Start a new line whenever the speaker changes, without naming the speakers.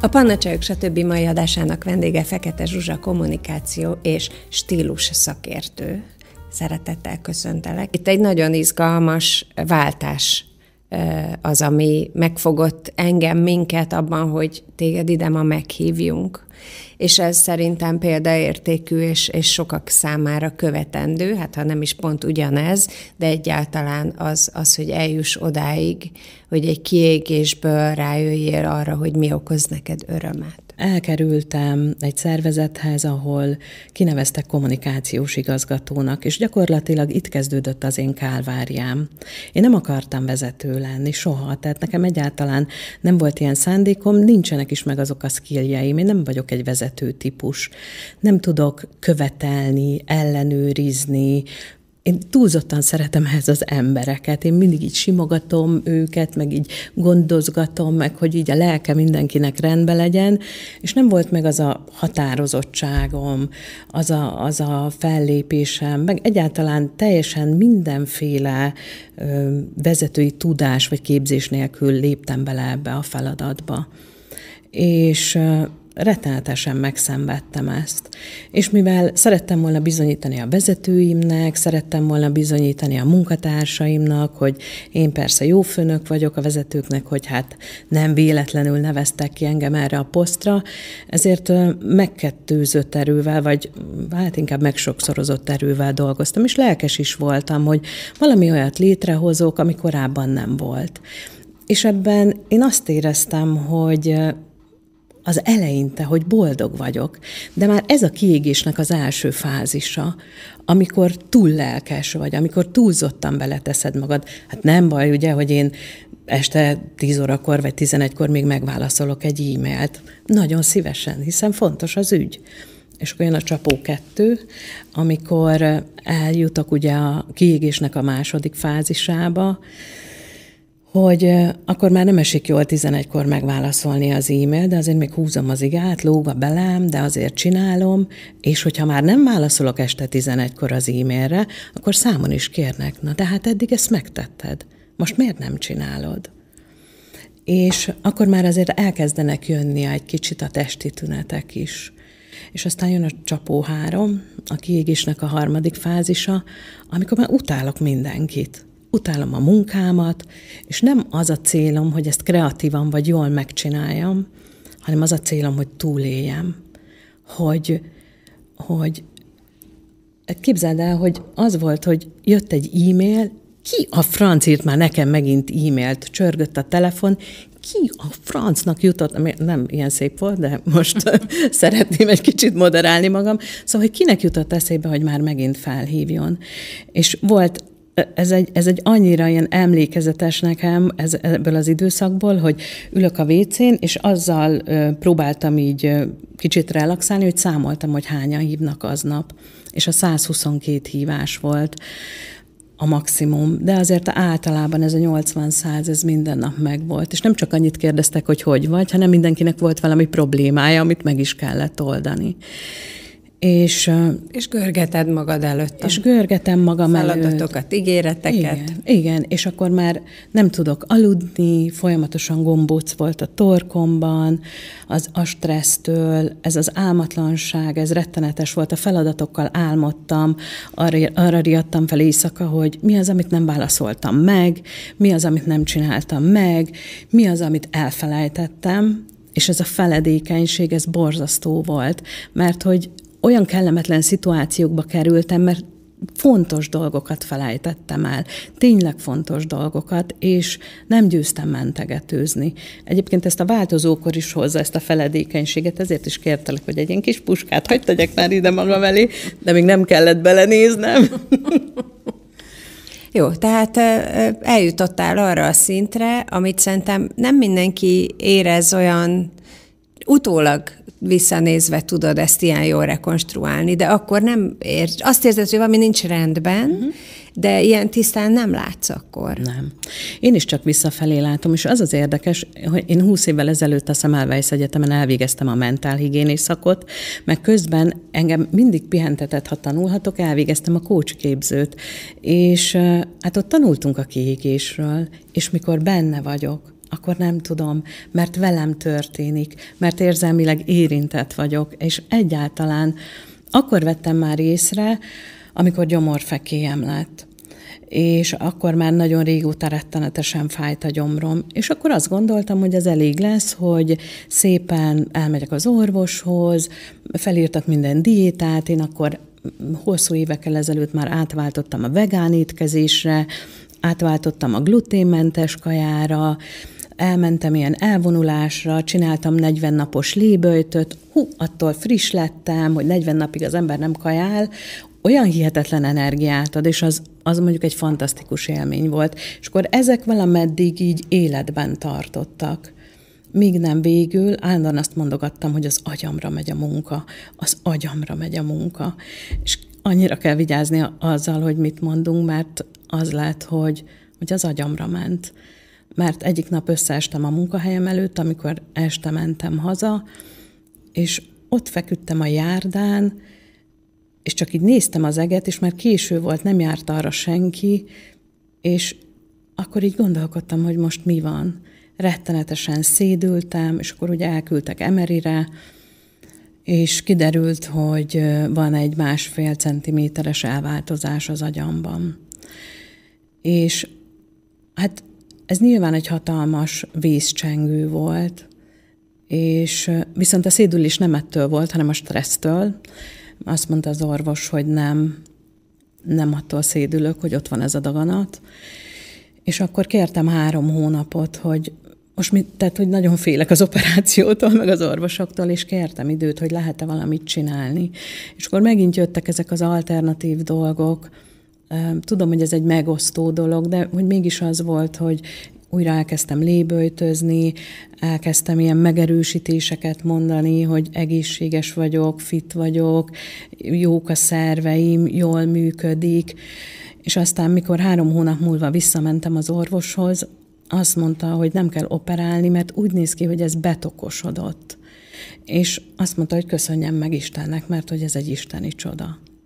A Pannacsajok stb. mai adásának vendége Fekete Zsuzsa kommunikáció és stílus szakértő. Szeretettel köszöntelek. Itt egy nagyon izgalmas váltás az, ami megfogott engem, minket abban, hogy téged ide ma meghívjunk. És ez szerintem példaértékű, és, és sokak számára követendő, hát ha nem is pont ugyanez, de egyáltalán az, az hogy eljuss odáig, hogy egy kiégésből rájöjjél arra, hogy mi okoz neked
örömet. Elkerültem egy szervezethez, ahol kineveztek kommunikációs igazgatónak, és gyakorlatilag itt kezdődött az én kálváriám. Én nem akartam vezető lenni soha, tehát nekem egyáltalán nem volt ilyen szándékom, nincsenek is meg azok a skilljeim, én nem vagyok egy vezető típus. Nem tudok követelni, ellenőrizni, én túlzottan szeretem ehhez az embereket. Én mindig így simogatom őket, meg így gondozgatom, meg hogy így a lelke mindenkinek rendben legyen, és nem volt meg az a határozottságom, az a, az a fellépésem, meg egyáltalán teljesen mindenféle ö, vezetői tudás vagy képzés nélkül léptem bele ebbe a feladatba. És rettenetesen megszenvedtem ezt. És mivel szerettem volna bizonyítani a vezetőimnek, szerettem volna bizonyítani a munkatársaimnak, hogy én persze jó főnök vagyok a vezetőknek, hogy hát nem véletlenül neveztek ki engem erre a posztra, ezért megkettőzött erővel, vagy mm, hát inkább megsokszorozott erővel dolgoztam, és lelkes is voltam, hogy valami olyat létrehozok, ami korábban nem volt. És ebben én azt éreztem, hogy az eleinte, hogy boldog vagyok, de már ez a kiégésnek az első fázisa, amikor túl lelkes vagy, amikor túlzottan beleteszed magad. Hát nem baj, ugye, hogy én este 10 órakor vagy 11-kor még megválaszolok egy e-mailt. Nagyon szívesen, hiszen fontos az ügy. És akkor jön a csapó kettő, amikor eljutok ugye a kiégésnek a második fázisába, hogy akkor már nem esik jól 11-kor megválaszolni az e-mail, de azért még húzom az igát, lóg a belem, de azért csinálom, és hogyha már nem válaszolok este 11-kor az e-mailre, akkor számon is kérnek, na de hát eddig ezt megtetted, most miért nem csinálod? És akkor már azért elkezdenek jönni egy kicsit a testi tünetek is. És aztán jön a csapó három, a kiégésnek a harmadik fázisa, amikor már utálok mindenkit utálom a munkámat, és nem az a célom, hogy ezt kreatívan vagy jól megcsináljam, hanem az a célom, hogy túléljem. Hogy, hogy képzeld el, hogy az volt, hogy jött egy e-mail, ki a franc írt már nekem megint e-mailt, csörgött a telefon, ki a francnak jutott, nem ilyen szép volt, de most szeretném egy kicsit moderálni magam, szóval, hogy kinek jutott eszébe, hogy már megint felhívjon. És volt ez egy, ez egy annyira ilyen emlékezetes nekem ez, ebből az időszakból, hogy ülök a vécén, és azzal ö, próbáltam így ö, kicsit relaxálni, hogy számoltam, hogy hányan hívnak aznap. És a 122 hívás volt a maximum, de azért általában ez a 80-100, ez minden nap megvolt. És nem csak annyit kérdeztek, hogy hogy vagy, hanem mindenkinek volt valami problémája, amit meg is kellett oldani. És, és görgeted magad előtt. És görgetem magam előtt. Feladatokat, ígéreteket. Igen, igen, és akkor már nem tudok aludni, folyamatosan gombóc volt a torkomban, az a stressztől, ez az álmatlanság, ez rettenetes volt, a feladatokkal álmodtam, arra, arra riadtam fel éjszaka, hogy mi az, amit nem válaszoltam meg, mi az, amit nem csináltam meg, mi az, amit elfelejtettem, és ez a feledékenység, ez borzasztó volt, mert hogy olyan kellemetlen szituációkba kerültem, mert fontos dolgokat felejtettem el, tényleg fontos dolgokat, és nem győztem mentegetőzni. Egyébként ezt a változókor is hozza ezt a feledékenységet, ezért is kértelek, hogy egy ilyen kis puskát hagyd tegyek már ide magam elé, de még nem kellett belenéznem. Jó, tehát eljutottál
arra a szintre, amit szerintem nem mindenki érez olyan utólag visszanézve tudod ezt ilyen jól rekonstruálni, de akkor nem ér,
azt érzed, hogy valami nincs rendben, uh-huh. de ilyen tisztán nem látsz akkor. Nem. Én is csak visszafelé látom, és az az érdekes, hogy én 20 évvel ezelőtt a Semmelweis Egyetemen elvégeztem a mentálhigiénés szakot, meg közben engem mindig pihentetett, ha tanulhatok, elvégeztem a kócsképzőt, és hát ott tanultunk a kiégésről, és mikor benne vagyok, akkor nem tudom, mert velem történik, mert érzelmileg érintett vagyok, és egyáltalán akkor vettem már észre, amikor gyomorfekélyem lett és akkor már nagyon régóta rettenetesen fájt a gyomrom. És akkor azt gondoltam, hogy ez elég lesz, hogy szépen elmegyek az orvoshoz, felírtak minden diétát, én akkor hosszú évekkel ezelőtt már átváltottam a vegán étkezésre, átváltottam a gluténmentes kajára, elmentem ilyen elvonulásra, csináltam 40 napos léböjtöt, hú, attól friss lettem, hogy 40 napig az ember nem kajál, olyan hihetetlen energiát ad, és az, az mondjuk egy fantasztikus élmény volt. És akkor ezek valameddig így életben tartottak. Míg nem végül, állandóan azt mondogattam, hogy az agyamra megy a munka, az agyamra megy a munka. És annyira kell vigyázni azzal, hogy mit mondunk, mert az lehet, hogy, hogy az agyamra ment mert egyik nap összeestem a munkahelyem előtt, amikor este mentem haza, és ott feküdtem a járdán, és csak így néztem az eget, és már késő volt, nem járt arra senki, és akkor így gondolkodtam, hogy most mi van. Rettenetesen szédültem, és akkor ugye elküldtek Emerire, és kiderült, hogy van egy másfél centiméteres elváltozás az agyamban. És hát ez nyilván egy hatalmas vízcsengő volt, és viszont a szédülés nem ettől volt, hanem a stressztől. Azt mondta az orvos, hogy nem, nem attól szédülök, hogy ott van ez a daganat. És akkor kértem három hónapot, hogy most mit, tehát, hogy nagyon félek az operációtól, meg az orvosoktól, és kértem időt, hogy lehet-e valamit csinálni. És akkor megint jöttek ezek az alternatív dolgok, Tudom, hogy ez egy megosztó dolog, de hogy mégis az volt, hogy újra elkezdtem léböjtözni, elkezdtem ilyen megerősítéseket mondani, hogy egészséges vagyok, fit vagyok, jók a szerveim, jól működik. És aztán, mikor három hónap múlva visszamentem az orvoshoz, azt mondta, hogy nem kell operálni, mert úgy néz ki, hogy ez betokosodott. És azt mondta, hogy köszönjem meg Istennek, mert hogy ez egy isteni csoda.